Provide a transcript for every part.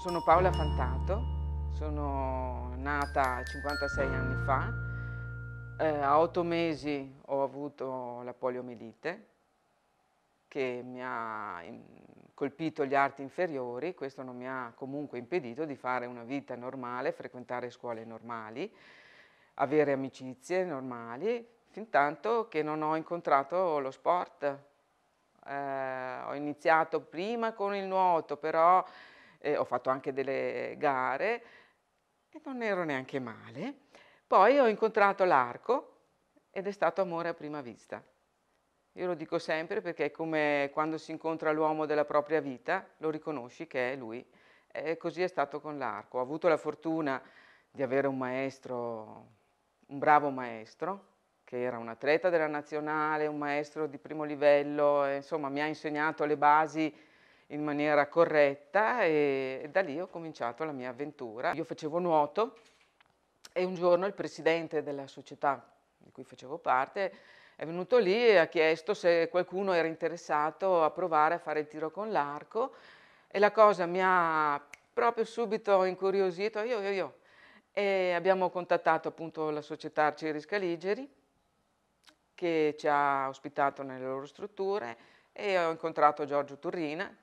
Sono Paola Fantato, sono nata 56 anni fa, eh, a otto mesi ho avuto la poliomielite che mi ha colpito gli arti inferiori, questo non mi ha comunque impedito di fare una vita normale, frequentare scuole normali, avere amicizie normali, fin tanto che non ho incontrato lo sport. Eh, ho iniziato prima con il nuoto, però eh, ho fatto anche delle gare e non ero neanche male. Poi ho incontrato l'arco ed è stato amore a prima vista. Io lo dico sempre perché è come quando si incontra l'uomo della propria vita, lo riconosci che è lui. E così è stato con l'arco. Ho avuto la fortuna di avere un maestro, un bravo maestro, che era un atleta della nazionale, un maestro di primo livello, e, insomma mi ha insegnato le basi in maniera corretta e, da lì ho cominciato la mia avventura. Io facevo nuoto e un giorno il presidente della società di cui facevo parte è venuto lì e ha chiesto se qualcuno era interessato a provare a fare il tiro con l'arco e la cosa mi ha proprio subito incuriosito, io, io, io. E abbiamo contattato appunto la società Arcieri Scaligeri che ci ha ospitato nelle loro strutture e ho incontrato Giorgio Turrina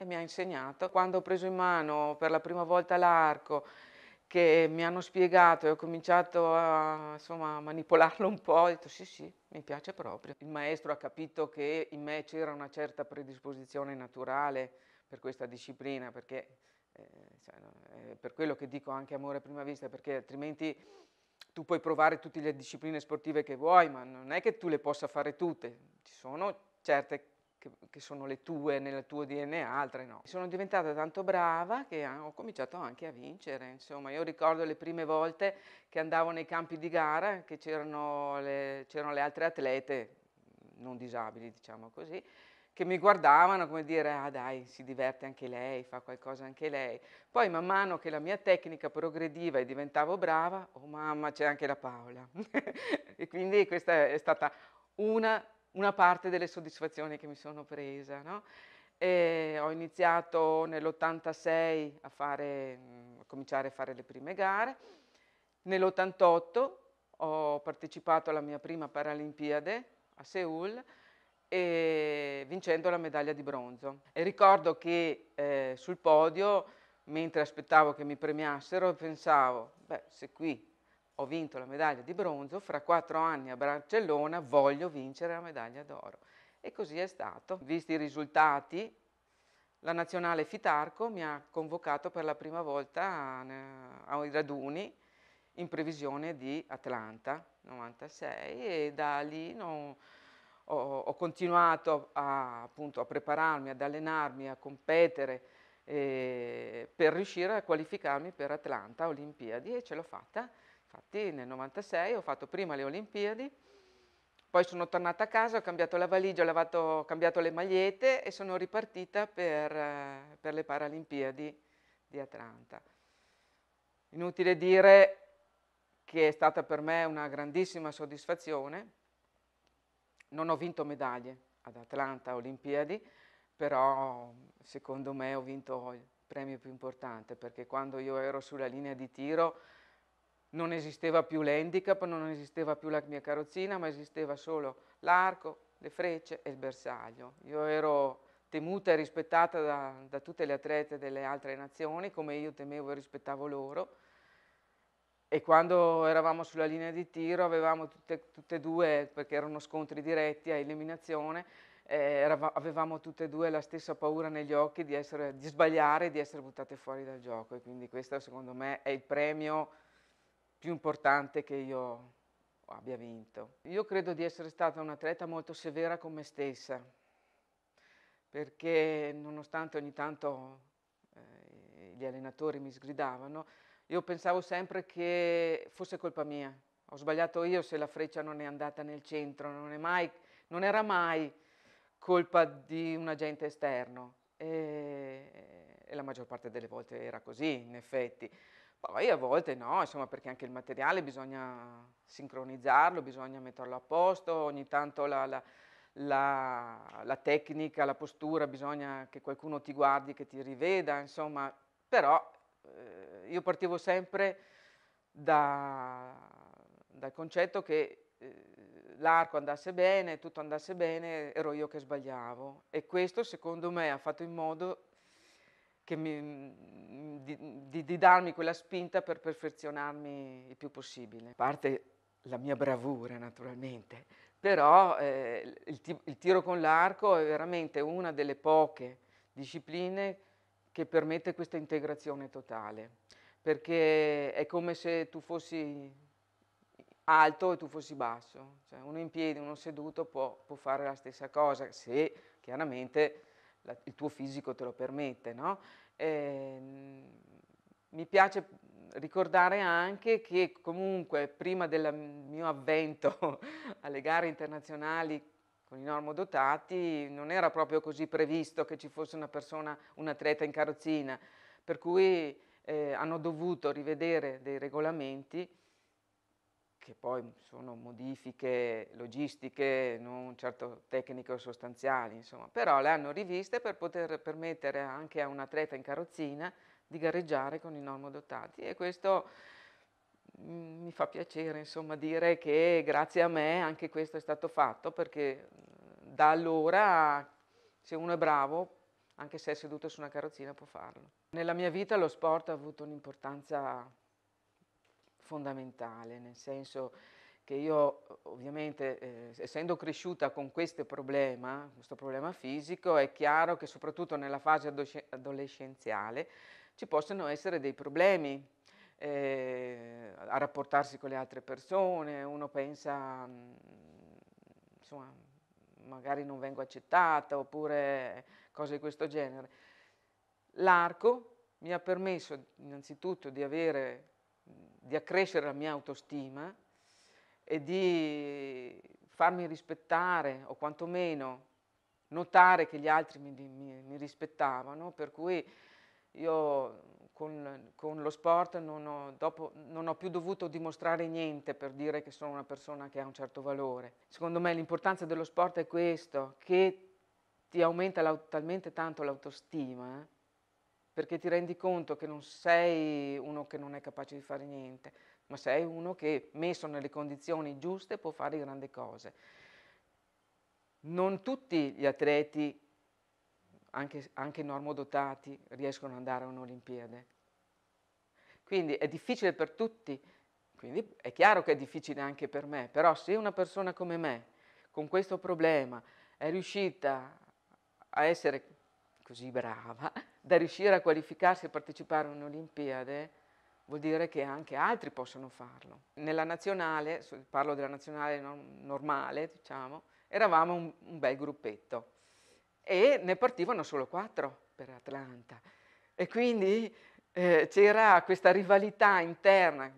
e mi ha insegnato. Quando ho preso in mano per la prima volta l'arco, che mi hanno spiegato e ho cominciato a insomma, manipolarlo un po', ho detto sì sì, mi piace proprio. Il maestro ha capito che in me c'era una certa predisposizione naturale per questa disciplina, perché eh, cioè, eh, per quello che dico anche amore a prima vista, perché altrimenti tu puoi provare tutte le discipline sportive che vuoi, ma non è che tu le possa fare tutte, ci sono certe che, che, sono le tue nel tuo DNA, altre no. Sono diventata tanto brava che ah, ho cominciato anche a vincere, insomma, io ricordo le prime volte che andavo nei campi di gara, che c'erano le, le, altre atlete, non disabili diciamo così, che mi guardavano come dire, ah dai, si diverte anche lei, fa qualcosa anche lei. Poi man mano che la mia tecnica progrediva e diventavo brava, oh mamma c'è anche la Paola. e quindi questa è stata una una parte delle soddisfazioni che mi sono presa. No? Eh, ho iniziato nell'86 a, fare, mm, a cominciare a fare le prime gare, nell'88 ho partecipato alla mia prima Paralimpiade a Seoul e vincendo la medaglia di bronzo. E ricordo che eh, sul podio, mentre aspettavo che mi premiassero, pensavo, beh, se qui ho vinto la medaglia di bronzo, fra quattro anni a Barcellona voglio vincere la medaglia d'oro. E così è stato. Visti i risultati, la nazionale Fitarco mi ha convocato per la prima volta ai raduni in previsione di Atlanta 96 e da lì non, ho, ho, continuato a, appunto, a, prepararmi, ad allenarmi, a competere eh, per riuscire a qualificarmi per Atlanta Olimpiadi e ce l'ho fatta. Infatti nel 96 ho fatto prima le Olimpiadi, poi sono tornata a casa, ho cambiato la valigia, ho, lavato, ho cambiato le magliette e sono ripartita per, eh, per le Paralimpiadi di Atlanta. Inutile dire che è stata per me una grandissima soddisfazione. Non ho vinto medaglie ad Atlanta Olimpiadi, però secondo me ho vinto il premio più importante perché quando io ero sulla linea di tiro non esisteva più l'handicap, non esisteva più la mia carrozzina, ma esisteva solo l'arco, le frecce e il bersaglio. Io ero temuta e rispettata da, da, tutte le atlete delle altre nazioni, come io temevo e rispettavo loro, e quando eravamo sulla linea di tiro avevamo tutte, tutte e due, perché erano scontri diretti a eliminazione, eh, avevamo tutte e due la stessa paura negli occhi di, essere, di sbagliare e di essere buttate fuori dal gioco, e quindi questo secondo me è il premio più importante che io abbia vinto. Io credo di essere stata un'atleta molto severa con me stessa, perché nonostante ogni tanto eh, gli allenatori mi sgridavano, io pensavo sempre che fosse colpa mia. Ho sbagliato io se la freccia non è andata nel centro, non, mai, non era mai colpa di un agente esterno. E, e la maggior parte delle volte era così, in effetti. Poi a volte no, insomma, perché anche il materiale bisogna sincronizzarlo, bisogna metterlo a posto, ogni tanto la, la, la, la tecnica, la postura, bisogna che qualcuno ti guardi, che ti riveda, insomma, però eh, io partivo sempre da, dal concetto che eh, l'arco andasse bene, tutto andasse bene, ero io che sbagliavo e questo secondo me ha fatto in modo che mi, di, di, di darmi quella spinta per perfezionarmi il più possibile. A parte la mia bravura naturalmente, però eh, il, il, tiro con l'arco è veramente una delle poche discipline che permette questa integrazione totale, perché è come se tu fossi alto e tu fossi basso, cioè, uno in piedi, uno seduto può, può fare la stessa cosa, se chiaramente la, il tuo fisico te lo permette, no? E, ehm, mi piace ricordare anche che comunque prima del mio avvento alle gare internazionali con i normodotati non era proprio così previsto che ci fosse una persona, un atleta in carrozzina, per cui eh, hanno dovuto rivedere dei regolamenti che poi sono modifiche logistiche, non certo tecniche o sostanziali, insomma, però le hanno riviste per poter permettere anche a un atleta in carrozzina di gareggiare con i normodotati e questo mm, mi fa piacere insomma, dire che grazie a me anche questo è stato fatto perché mm, da allora se uno è bravo anche se è seduto su una carrozzina può farlo. Nella mia vita lo sport ha avuto un'importanza fondamentale, nel senso che io ovviamente eh, essendo cresciuta con questo problema, questo problema fisico, è chiaro che soprattutto nella fase adolescenziale ci possono essere dei problemi eh, a rapportarsi con le altre persone, uno pensa, mh, mm, insomma, magari non vengo accettata oppure cose di questo genere. L'arco mi ha permesso innanzitutto di, avere, di accrescere la mia autostima e di farmi rispettare o quantomeno notare che gli altri mi, mi, mi rispettavano, per cui io con, con lo sport non ho, dopo, non ho, più dovuto dimostrare niente per dire che sono una persona che ha un certo valore. Secondo me l'importanza dello sport è questo, che ti aumenta talmente tanto l'autostima, eh, perché ti rendi conto che non sei uno che non è capace di fare niente, ma sei uno che messo nelle condizioni giuste può fare grandi cose. Non tutti gli atleti anche, anche normodotati riescono ad andare a un'Olimpiade. Quindi è difficile per tutti, quindi è chiaro che è difficile anche per me, però se una persona come me, con questo problema, è riuscita a essere così brava da riuscire a qualificarsi e partecipare a un'Olimpiade, vuol dire che anche altri possono farlo. Nella nazionale, parlo della nazionale normale, diciamo, eravamo un, un bel gruppetto e ne partivano solo quattro per Atlanta. E quindi eh, c'era questa rivalità interna,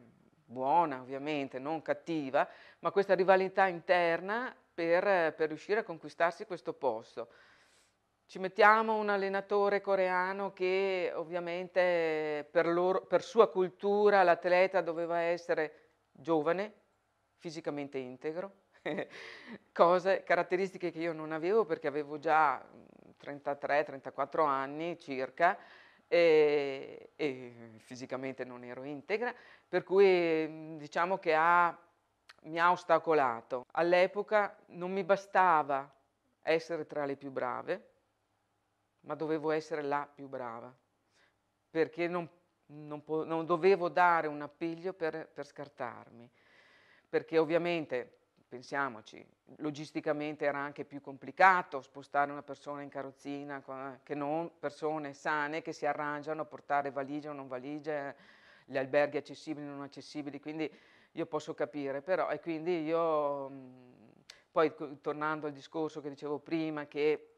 buona ovviamente, non cattiva, ma questa rivalità interna per, per riuscire a conquistarsi questo posto. Ci mettiamo un allenatore coreano che ovviamente per, loro, per sua cultura l'atleta doveva essere giovane, fisicamente integro, cose, caratteristiche che io non avevo perché avevo già 33-34 mhmm, anni circa e, e, fisicamente non ero integra, per cui mhmm, diciamo che ha, mi ha ostacolato. All'epoca non mi bastava essere tra le più brave, ma dovevo essere la più brava, perché non, non, non dovevo dare un appiglio per, per scartarmi, perché ovviamente pensiamoci, logisticamente era anche più complicato spostare una persona in carrozzina che non persone sane che si arrangiano a portare valigie o non valigie, gli alberghi accessibili o non accessibili, quindi io posso capire, però e quindi io poi tornando al discorso che dicevo prima che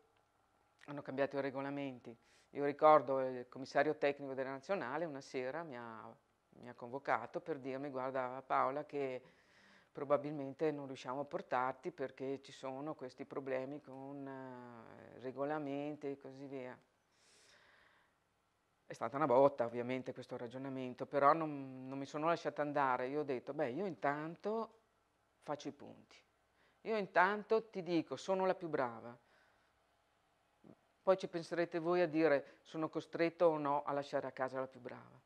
hanno cambiato i regolamenti, io ricordo il commissario tecnico della nazionale una sera mi ha, mi ha convocato per dirmi guarda Paola che probabilmente non riusciamo a portarti perché ci sono questi problemi con eh, regolamenti e così via. È stata una botta ovviamente questo ragionamento, però non, non mi sono lasciata andare, io ho detto, beh, io intanto faccio i punti, io intanto ti dico, sono la più brava, poi ci penserete voi a dire, sono costretto o no a lasciare a casa la più brava.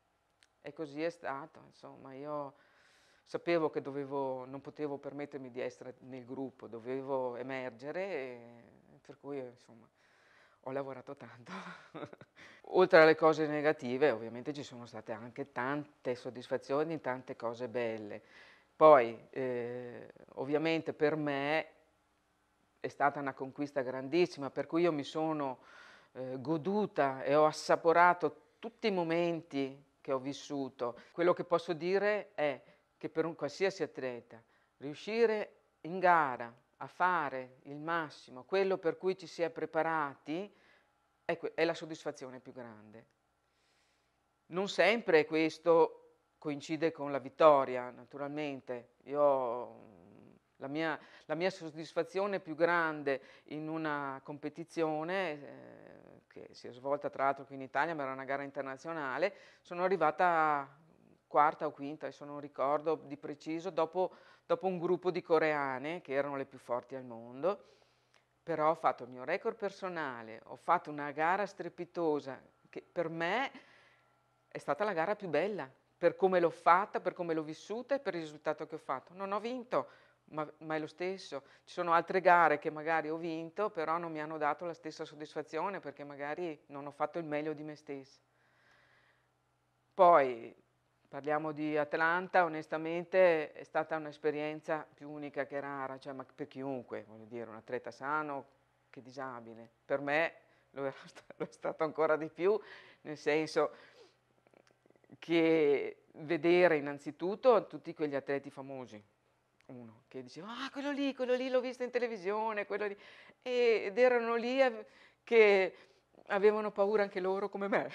E così è stato, insomma, io sapevo che dovevo, non potevo permettermi di essere nel gruppo, dovevo emergere, e, per cui insomma ho lavorato tanto. Oltre alle cose negative ovviamente ci sono state anche tante soddisfazioni, tante cose belle. Poi eh, ovviamente per me è stata una conquista grandissima, per cui io mi sono eh, goduta e ho assaporato tutti i momenti che ho vissuto. Quello che posso dire è che per un qualsiasi atleta, riuscire in gara a fare il massimo, quello per cui ci si è preparati, è, è la soddisfazione più grande. Non sempre questo coincide con la vittoria, naturalmente. Io la mia, la mia, soddisfazione più grande in una competizione, eh, che si è svolta tra l'altro qui in Italia, ma era una gara internazionale, sono arrivata quarta o quinta, adesso non ricordo di preciso, dopo, dopo, un gruppo di coreane che erano le più forti al mondo, però ho fatto il mio record personale, ho fatto una gara strepitosa che per me è stata la gara più bella, per come l'ho fatta, per come l'ho vissuta e per il risultato che ho fatto. Non ho vinto, ma, ma, è lo stesso. Ci sono altre gare che magari ho vinto, però non mi hanno dato la stessa soddisfazione perché magari non ho fatto il meglio di me stessa. Poi Parliamo di Atlanta, onestamente è stata un'esperienza più unica che rara, cioè, per chiunque, voglio dire, un atleta sano che disabile. Per me lo è, lo è stato ancora di più, nel senso che vedere innanzitutto tutti quegli atleti famosi, uno che diceva, ah, quello lì, quello lì l'ho visto in televisione, quello lì, ed erano lì che avevano paura anche loro come me.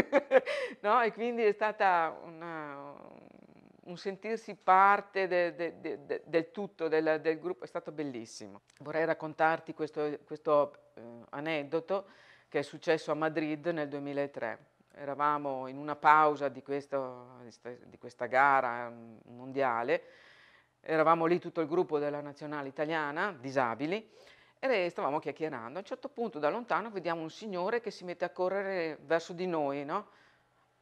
no? E quindi è stato un sentirsi parte de, de, de, del tutto, del, del, gruppo, è stato bellissimo. Vorrei raccontarti questo, questo eh, aneddoto che è successo a Madrid nel 2003. Eravamo in una pausa di, questo, di questa gara mondiale, eravamo lì tutto il gruppo della nazionale italiana, disabili, e stavamo chiacchierando. A un certo punto, da lontano, vediamo un signore che si mette a correre verso di noi, no?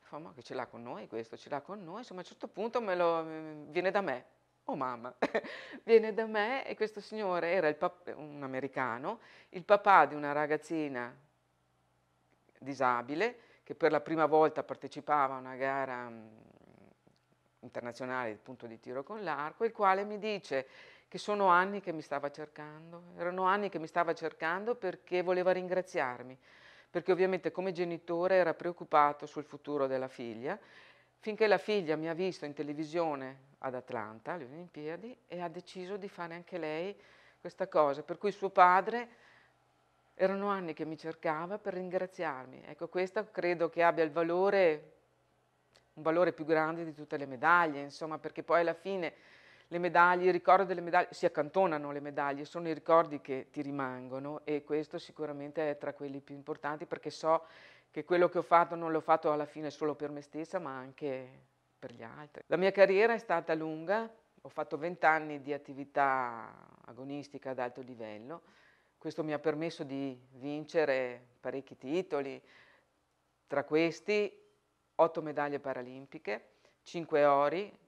Fa, ma che ce l'ha con noi questo, ce l'ha con noi. Insomma, a un certo punto lo, mm, viene da me. Oh mamma, viene da me e questo signore era pap- un americano, il papà di una ragazzina disabile che per la prima volta partecipava a una gara mm, internazionale appunto di tiro con l'arco, il quale mi dice che sono anni che mi stava cercando, erano anni che mi stava cercando perché voleva ringraziarmi, perché ovviamente come genitore era preoccupato sul futuro della figlia, finché la figlia mi ha visto in televisione ad Atlanta, alle Olimpiadi, e ha deciso di fare anche lei questa cosa, per cui suo padre erano anni che mi cercava per ringraziarmi. Ecco, questo credo che abbia il valore, un valore più grande di tutte le medaglie, insomma, perché poi alla fine le medaglie, il ricordo delle medaglie, si accantonano le medaglie, sono i ricordi che ti rimangono e questo sicuramente è tra quelli più importanti perché so che quello che ho fatto non l'ho fatto alla fine solo per me stessa ma anche per gli altri. La mia carriera è stata lunga, ho fatto 20 anni di attività agonistica ad alto livello, questo mi ha permesso di vincere parecchi titoli, tra questi 8 medaglie paralimpiche, 5 ori,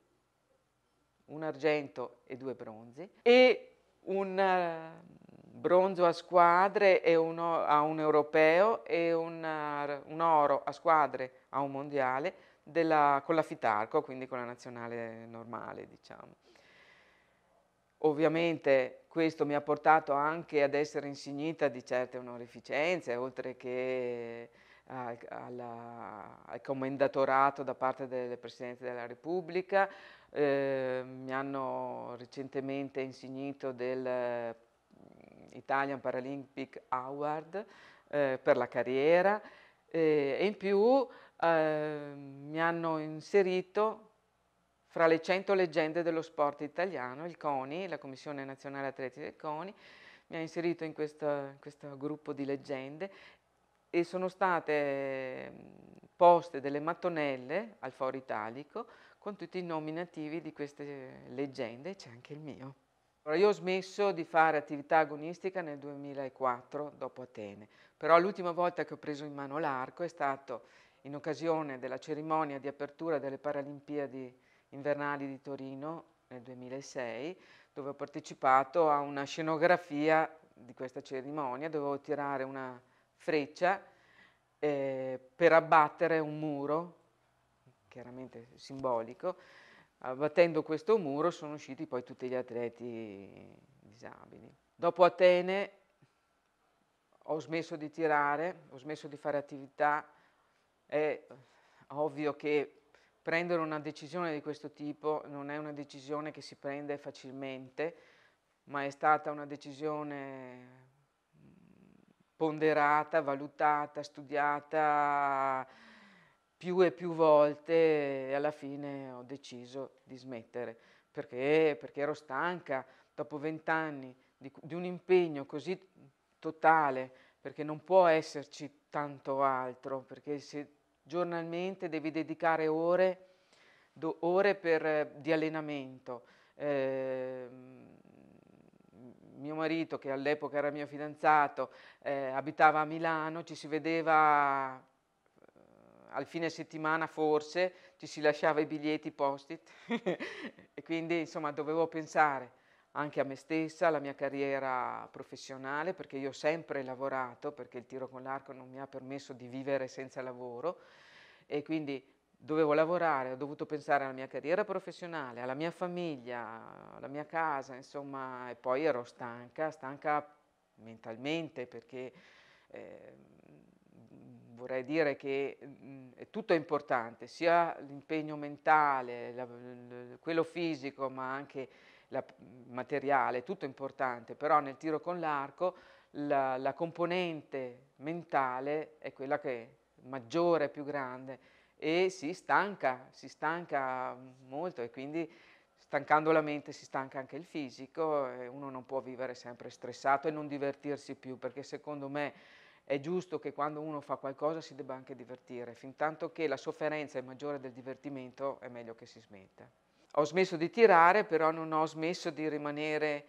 un argento e due bronzi e un eh, bronzo a squadre e uno a un europeo e una, eh, un oro a squadre a un mondiale della, con la Fitarco, quindi con la nazionale normale, diciamo. Ovviamente questo mi ha portato anche ad essere insignita di certe onorificenze, oltre che eh, al, al, al commendatorato da parte del Presidente della Repubblica, Ehm, mi hanno recentemente insignito del eh, Italian Paralympic Award eh, per la carriera eh, e in più ehm, mi hanno inserito fra le 100 leggende dello sport italiano, il CONI, la Commissione Nazionale Atleti del CONI, mi ha inserito in questo, questo gruppo di leggende e sono state ehm, poste delle mattonelle al Foro Italico con tutti i nominativi di queste leggende, c'è anche il mio. Allora, io ho smesso di fare attività agonistica nel 2004, dopo Atene, però l'ultima volta che ho preso in mano l'arco è stato in occasione della cerimonia di apertura delle Paralimpiadi invernali di Torino nel 2006, dove ho partecipato a una scenografia di questa cerimonia, dovevo tirare una freccia eh, per abbattere un muro chiaramente simbolico, abbattendo questo muro sono usciti poi tutti gli atleti disabili. Dopo Atene ho smesso di tirare, ho smesso di fare attività, è ovvio che prendere una decisione di questo tipo non è una decisione che si prende facilmente, ma è stata una decisione ponderata, valutata, studiata, più e più volte e alla fine ho deciso di smettere perché, perché ero stanca dopo vent'anni di, di, un impegno così totale perché non può esserci tanto altro perché se giornalmente devi dedicare ore, do, ore per, eh, di allenamento eh, mio marito che all'epoca era mio fidanzato eh, abitava a Milano ci si vedeva al fine settimana forse ci si lasciava i biglietti post-it e quindi insomma dovevo pensare anche a me stessa, alla mia carriera professionale, perché io ho sempre lavorato, perché il tiro con l'arco non mi ha permesso di vivere senza lavoro e quindi dovevo lavorare, ho dovuto pensare alla mia carriera professionale, alla mia famiglia, alla mia casa, insomma, e poi ero stanca, stanca mentalmente perché... Eh, vorrei dire che mh, mhmm, tutto è importante, sia l'impegno mentale, la, quello fisico, ma anche il mhmm, materiale, tutto è importante, però nel tiro con l'arco la, la componente mentale è quella che è maggiore, più grande e si stanca, si stanca molto e quindi stancando la mente si stanca anche il fisico e uno non può vivere sempre stressato e non divertirsi più perché secondo me è giusto che quando uno fa qualcosa si debba anche divertire, fin tanto che la sofferenza è maggiore del divertimento è meglio che si smetta. Ho smesso di tirare, però non ho smesso di rimanere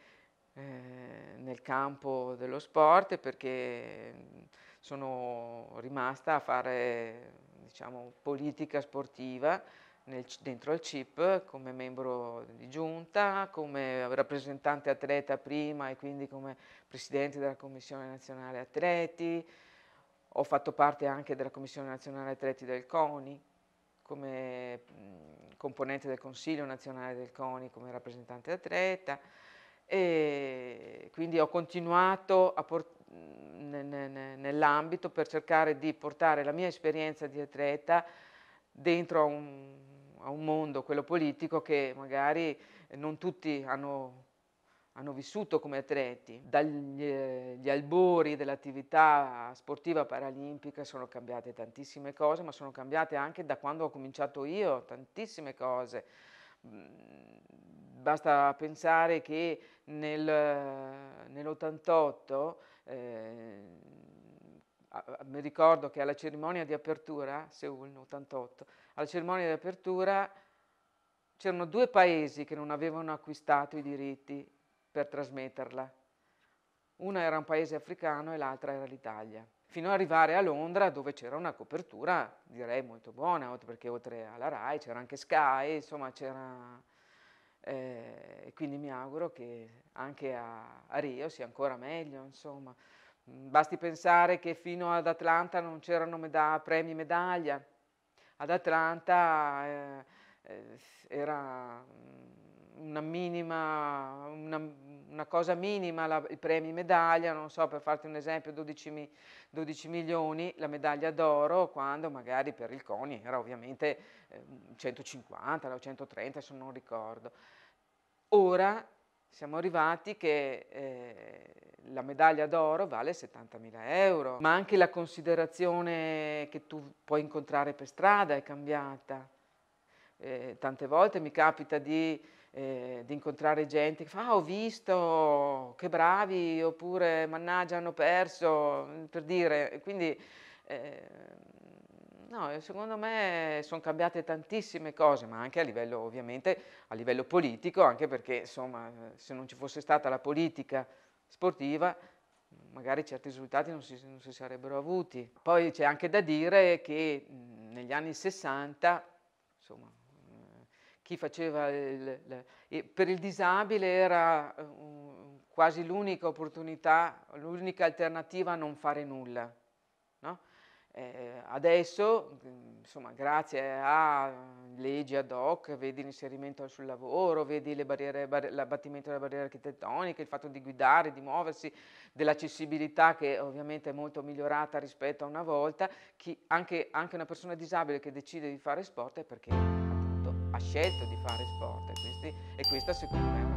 eh, nel campo dello sport perché mm, sono rimasta a fare diciamo, politica sportiva nel, dentro al CIP come membro di giunta, come rappresentante atleta prima e quindi come presidente della Commissione Nazionale Atleti, ho fatto parte anche della Commissione Nazionale Atleti del CONI, come componente del Consiglio Nazionale del CONI, come rappresentante atleta, e quindi ho continuato nell'ambito per cercare di portare la mia esperienza di atleta dentro a un a un mondo, quello politico, che magari non tutti hanno, hanno vissuto come atleti. Dagli eh, albori dell'attività sportiva paralimpica sono cambiate tantissime cose, ma sono cambiate anche da quando ho cominciato io, tantissime cose. Mm, basta pensare che nel, nell'88 eh, mi ricordo che alla cerimonia di apertura, Seul 88, alla cerimonia di apertura c'erano due paesi che non avevano acquistato i diritti per trasmetterla. Una era un paese africano e l'altra era l'Italia. Fino ad arrivare a Londra dove c'era una copertura direi molto buona, perché oltre alla RAI c'era anche Sky, insomma c'era... Eh, quindi mi auguro che anche a, a Rio sia ancora meglio, insomma. Mm, basti pensare che fino ad Atlanta non c'erano meda- premi medaglia. Ad Atlanta eh, eh era mm, una, minima, una, una cosa minima la, i premi medaglia, non so, per farti un esempio, 12, 12 milioni, la medaglia d'oro, quando magari per il CONI era ovviamente eh, 150 o 130, se non ricordo. Ora siamo arrivati che... Eh, la medaglia d'oro vale 70.000 euro, ma anche la considerazione che tu puoi incontrare per strada è cambiata. Eh, tante volte mi capita di, eh, di, incontrare gente che fa ah, ho visto, che bravi, oppure mannaggia hanno perso, per dire, quindi eh, no, secondo me sono cambiate tantissime cose, ma anche a livello ovviamente, a livello politico, anche perché insomma se non ci fosse stata la politica sportiva magari certi risultati non si, non si sarebbero avuti. Poi c'è anche da dire che negli anni 60, insomma, eh, chi faceva il, il, per il disabile era eh, quasi l'unica opportunità, l'unica alternativa a non fare nulla. No? Eh, adesso, insomma, grazie a leggi ad hoc, vedi l'inserimento sul lavoro, vedi barriere, bar l'abbattimento delle barriere architettoniche, il fatto di guidare, di muoversi, dell'accessibilità che ovviamente è molto migliorata rispetto a una volta, Chi, anche, anche, una persona disabile che decide di fare sport è perché appunto ha scelto di fare sport e, questi, e questa secondo me è una